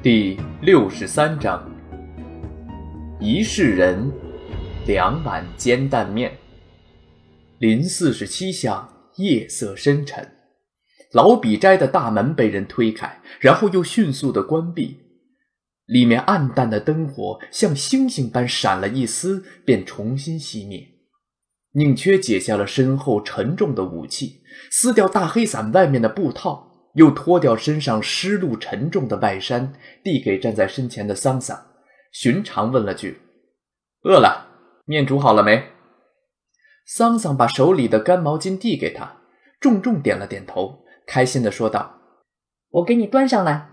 第六十三章，一世人，两碗煎蛋面。临四十七巷，夜色深沉，老笔斋的大门被人推开，然后又迅速的关闭。里面暗淡的灯火像星星般闪了一丝，便重新熄灭。宁缺解下了身后沉重的武器，撕掉大黑伞外面的布套。又脱掉身上湿漉沉重的外衫，递给站在身前的桑桑，寻常问了句：“饿了？面煮好了没？”桑桑把手里的干毛巾递给他，重重点了点头，开心地说道：“我给你端上来。”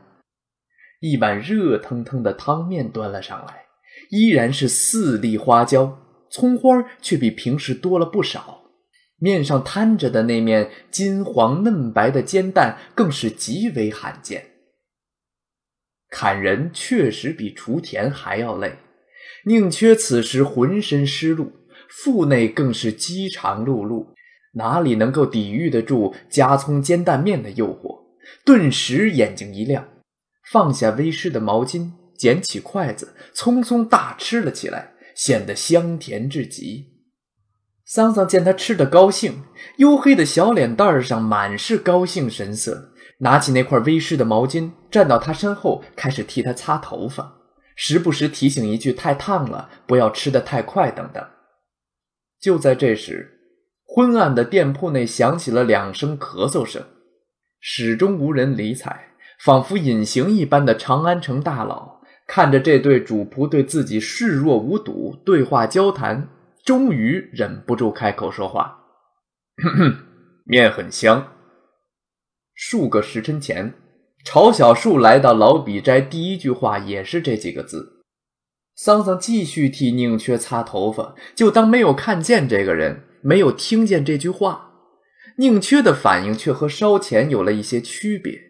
一碗热腾腾的汤面端了上来，依然是四粒花椒，葱花却比平时多了不少。面上摊着的那面金黄嫩白的煎蛋更是极为罕见。砍人确实比锄田还要累，宁缺此时浑身湿漉，腹内更是饥肠辘辘，哪里能够抵御得住加葱煎蛋面的诱惑？顿时眼睛一亮，放下微湿的毛巾，捡起筷子，匆匆大吃了起来，显得香甜至极。桑桑见他吃得高兴，黝黑的小脸蛋上满是高兴神色，拿起那块微湿的毛巾，站到他身后，开始替他擦头发，时不时提醒一句：“太烫了，不要吃的太快。”等等。就在这时，昏暗的店铺内响起了两声咳嗽声，始终无人理睬，仿佛隐形一般的长安城大佬看着这对主仆对自己视若无睹，对话交谈。终于忍不住开口说话，面很香。数个时辰前，朝小树来到老笔斋，第一句话也是这几个字。桑桑继续替宁缺擦头发，就当没有看见这个人，没有听见这句话。宁缺的反应却和烧钱有了一些区别，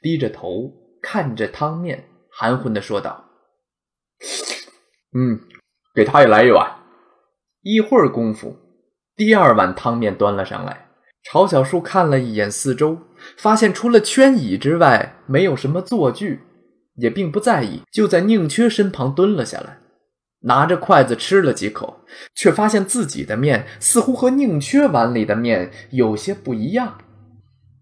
低着头看着汤面，含混的说道：“嗯，给他也来一碗。”一会儿功夫，第二碗汤面端了上来。朝小树看了一眼四周，发现除了圈椅之外，没有什么坐具，也并不在意，就在宁缺身旁蹲了下来，拿着筷子吃了几口，却发现自己的面似乎和宁缺碗里的面有些不一样：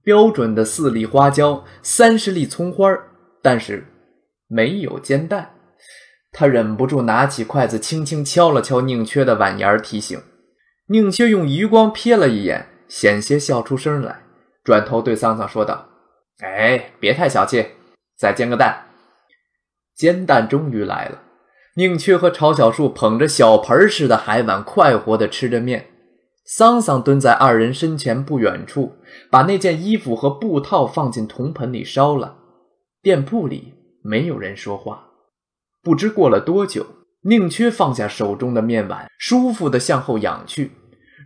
标准的四粒花椒，三十粒葱花，但是没有煎蛋。他忍不住拿起筷子，轻轻敲了敲宁缺的碗沿儿，提醒宁缺用余光瞥了一眼，险些笑出声来，转头对桑桑说道：“哎，别太小气，再煎个蛋。”煎蛋终于来了。宁缺和朝小树捧着小盆似的海碗，快活地吃着面。桑桑蹲在二人身前不远处，把那件衣服和布套放进铜盆里烧了。店铺里没有人说话。不知过了多久，宁缺放下手中的面碗，舒服地向后仰去，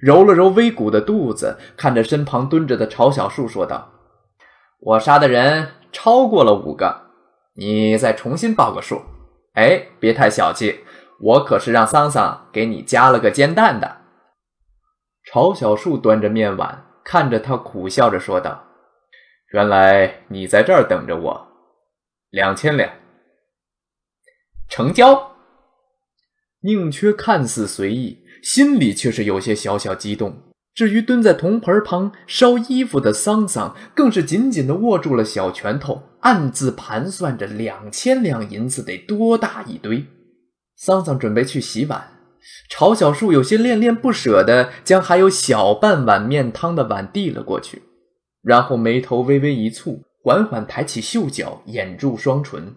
揉了揉微鼓的肚子，看着身旁蹲着的朝小树说道：“我杀的人超过了五个，你再重新报个数。哎，别太小气，我可是让桑桑给你加了个煎蛋的。”朝小树端着面碗，看着他苦笑着说道：“原来你在这儿等着我，两千两。”成交。宁缺看似随意，心里却是有些小小激动。至于蹲在铜盆旁烧衣服的桑桑，更是紧紧的握住了小拳头，暗自盘算着两千两银子得多大一堆。桑桑准备去洗碗，朝小树有些恋恋不舍的将还有小半碗面汤的碗递了过去，然后眉头微微一蹙，缓缓抬起袖角，掩住双唇。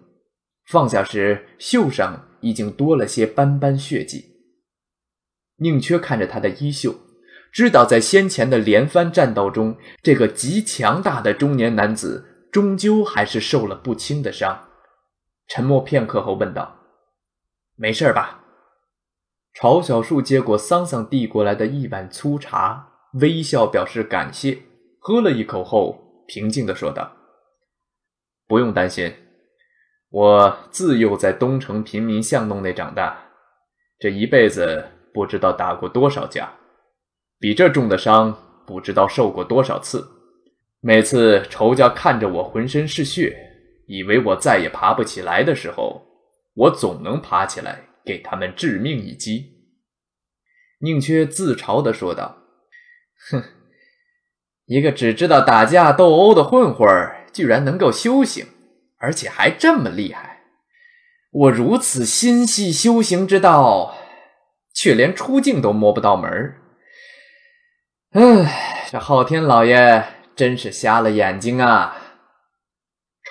放下时，袖上已经多了些斑斑血迹。宁缺看着他的衣袖，知道在先前的连番战斗中，这个极强大的中年男子终究还是受了不轻的伤。沉默片刻后，问道：“没事吧？”朝小树接过桑桑递过来的一碗粗茶，微笑表示感谢，喝了一口后，平静的说道：“不用担心。”我自幼在东城贫民巷弄内长大，这一辈子不知道打过多少架，比这重的伤不知道受过多少次。每次仇家看着我浑身是血，以为我再也爬不起来的时候，我总能爬起来，给他们致命一击。”宁缺自嘲地说道，“哼，一个只知道打架斗殴的混混，居然能够修行。”而且还这么厉害！我如此心系修行之道，却连出镜都摸不到门唉，哎，这昊天老爷真是瞎了眼睛啊！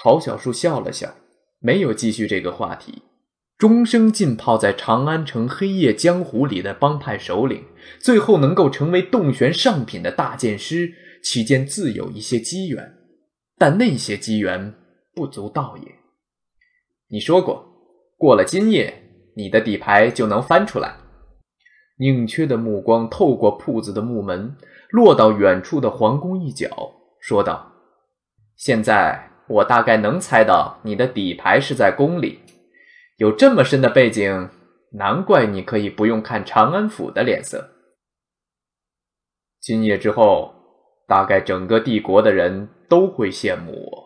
朝小树笑了笑，没有继续这个话题。终生浸泡在长安城黑夜江湖里的帮派首领，最后能够成为洞玄上品的大剑师，其间自有一些机缘，但那些机缘……不足道也。你说过，过了今夜，你的底牌就能翻出来。宁缺的目光透过铺子的木门，落到远处的皇宫一角，说道：“现在我大概能猜到你的底牌是在宫里。有这么深的背景，难怪你可以不用看长安府的脸色。今夜之后，大概整个帝国的人都会羡慕我。”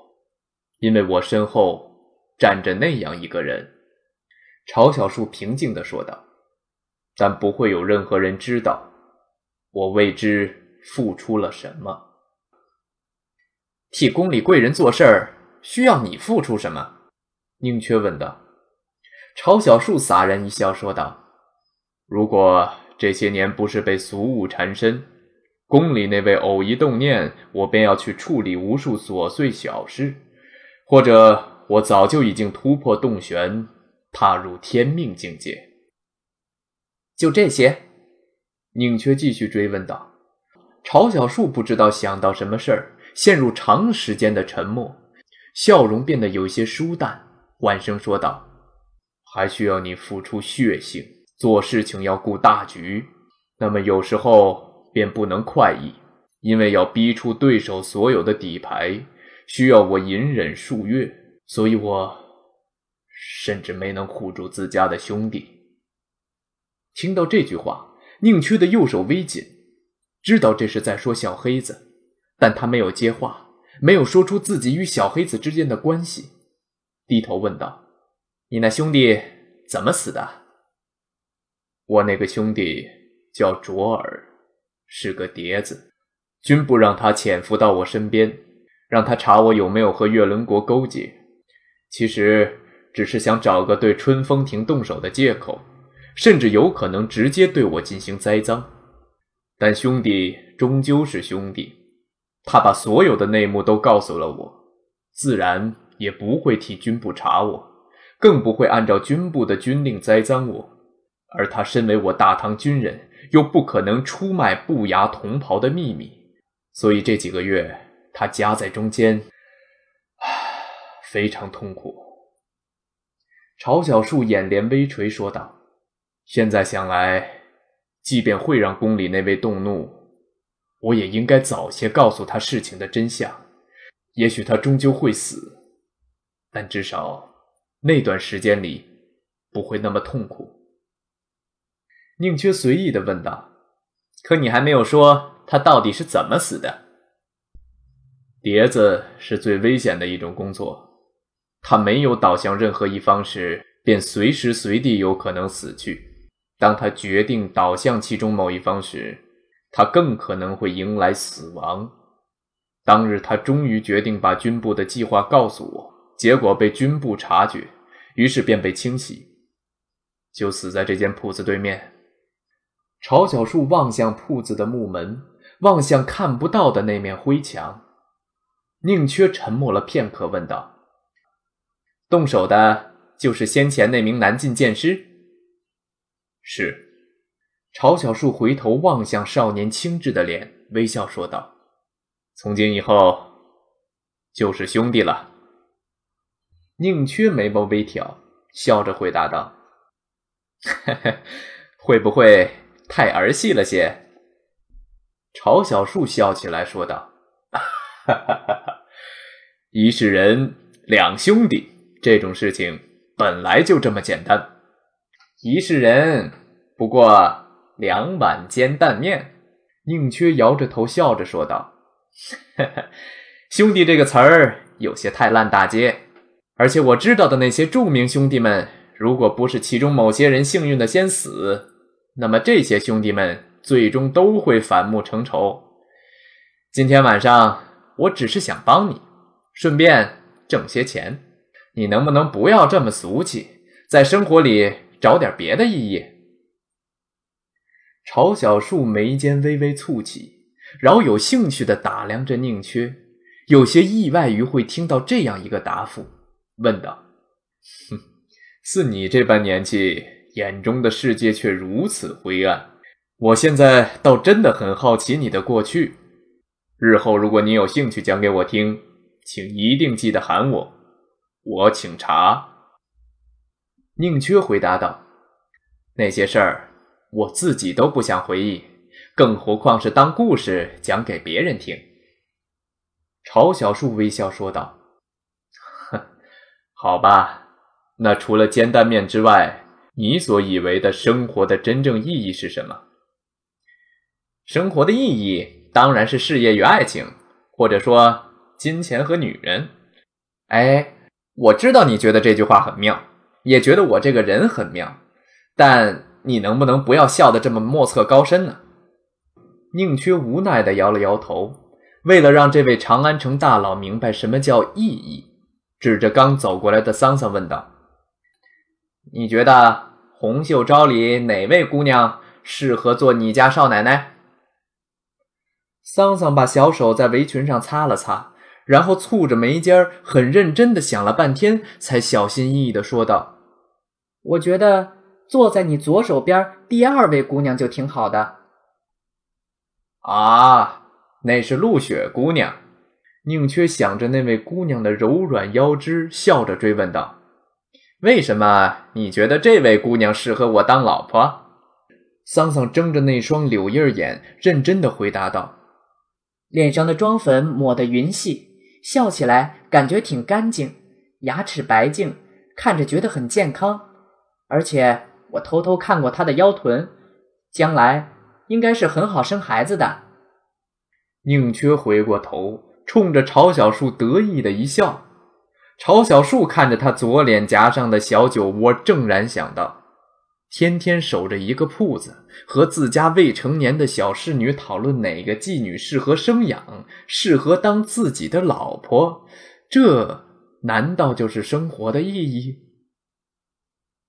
因为我身后站着那样一个人，朝小树平静地说道：“但不会有任何人知道我为之付出了什么。替宫里贵人做事儿，需要你付出什么？”宁缺问道。朝小树洒然一笑，说道：“如果这些年不是被俗务缠身，宫里那位偶一动念，我便要去处理无数琐碎小事。”或者我早就已经突破洞玄，踏入天命境界。就这些，宁缺继续追问道。朝小树不知道想到什么事儿，陷入长时间的沉默，笑容变得有些疏淡，缓声说道：“还需要你付出血性，做事情要顾大局，那么有时候便不能快意，因为要逼出对手所有的底牌。”需要我隐忍数月，所以我甚至没能护住自家的兄弟。听到这句话，宁缺的右手微紧，知道这是在说小黑子，但他没有接话，没有说出自己与小黑子之间的关系，低头问道：“你那兄弟怎么死的？”“我那个兄弟叫卓尔，是个碟子，君不让他潜伏到我身边。”让他查我有没有和月轮国勾结，其实只是想找个对春风亭动手的借口，甚至有可能直接对我进行栽赃。但兄弟终究是兄弟，他把所有的内幕都告诉了我，自然也不会替军部查我，更不会按照军部的军令栽赃我。而他身为我大唐军人，又不可能出卖不牙同袍的秘密，所以这几个月。他夹在中间，非常痛苦。朝小树眼帘微垂，说道：“现在想来，即便会让宫里那位动怒，我也应该早些告诉他事情的真相。也许他终究会死，但至少那段时间里不会那么痛苦。”宁缺随意的问道：“可你还没有说，他到底是怎么死的？”碟子是最危险的一种工作，他没有倒向任何一方时，便随时随地有可能死去；当他决定倒向其中某一方时，他更可能会迎来死亡。当日他终于决定把军部的计划告诉我，结果被军部察觉，于是便被清洗，就死在这间铺子对面。朝小树望向铺子的木门，望向看不到的那面灰墙。宁缺沉默了片刻，问道：“动手的就是先前那名南晋剑师？”“是。”朝小树回头望向少年轻稚的脸，微笑说道：“从今以后就是兄弟了。”宁缺眉毛微挑，笑着回答道：“ 会不会太儿戏了些？”朝小树笑起来说道：“哈哈哈。”一世人两兄弟这种事情本来就这么简单，一世人不过两碗煎蛋面。宁缺摇着头笑着说道：“ 兄弟这个词儿有些太烂大街，而且我知道的那些著名兄弟们，如果不是其中某些人幸运的先死，那么这些兄弟们最终都会反目成仇。今天晚上我只是想帮你。”顺便挣些钱，你能不能不要这么俗气，在生活里找点别的意义？朝小树眉间微微蹙起，饶有兴趣地打量着宁缺，有些意外于会听到这样一个答复，问道：“哼，似你这般年纪，眼中的世界却如此灰暗。我现在倒真的很好奇你的过去。日后如果你有兴趣，讲给我听。”请一定记得喊我，我请茶。宁缺回答道：“那些事儿，我自己都不想回忆，更何况是当故事讲给别人听。”朝小树微笑说道：“哼，好吧，那除了煎蛋面之外，你所以为的生活的真正意义是什么？生活的意义当然是事业与爱情，或者说。”金钱和女人，哎，我知道你觉得这句话很妙，也觉得我这个人很妙，但你能不能不要笑得这么莫测高深呢？宁缺无奈的摇了摇头，为了让这位长安城大佬明白什么叫意义，指着刚走过来的桑桑问道：“你觉得《红袖招里哪位姑娘适合做你家少奶奶？”桑桑把小手在围裙上擦了擦。然后蹙着眉尖儿，很认真的想了半天，才小心翼翼的说道：“我觉得坐在你左手边第二位姑娘就挺好的。”啊，那是陆雪姑娘。宁缺想着那位姑娘的柔软腰肢，笑着追问道：“为什么你觉得这位姑娘适合我当老婆？”桑桑睁着那双柳叶眼，认真的回答道：“脸上的妆粉抹得匀细。”笑起来感觉挺干净，牙齿白净，看着觉得很健康。而且我偷偷看过他的腰臀，将来应该是很好生孩子的。宁缺回过头，冲着朝小树得意的一笑。朝小树看着他左脸颊上的小酒窝，怔然想到。天天守着一个铺子，和自家未成年的小侍女讨论哪个妓女适合生养，适合当自己的老婆，这难道就是生活的意义？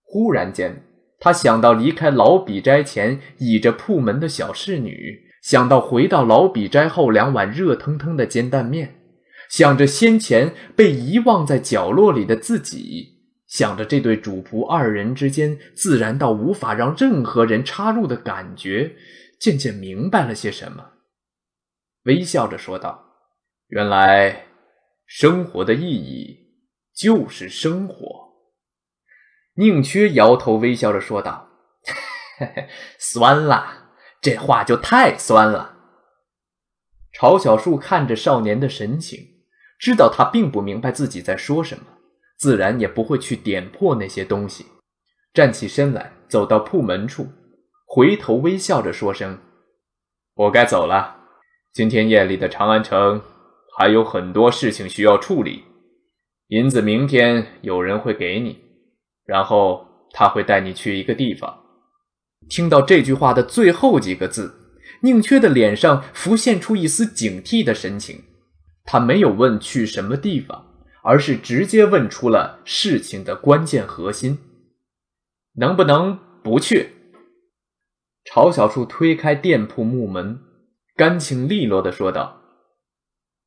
忽然间，他想到离开老笔斋前倚着铺门的小侍女，想到回到老笔斋后两碗热腾腾的煎蛋面，想着先前被遗忘在角落里的自己。想着这对主仆二人之间自然到无法让任何人插入的感觉，渐渐明白了些什么，微笑着说道：“原来生活的意义就是生活。”宁缺摇头，微笑着说道：“ 酸了，这话就太酸了。”朝小树看着少年的神情，知道他并不明白自己在说什么。自然也不会去点破那些东西，站起身来，走到铺门处，回头微笑着说声：“我该走了，今天夜里的长安城还有很多事情需要处理，银子明天有人会给你，然后他会带你去一个地方。”听到这句话的最后几个字，宁缺的脸上浮现出一丝警惕的神情，他没有问去什么地方。而是直接问出了事情的关键核心，能不能不去？朝小树推开店铺木门，干净利落的说道：“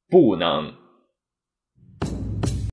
不能。”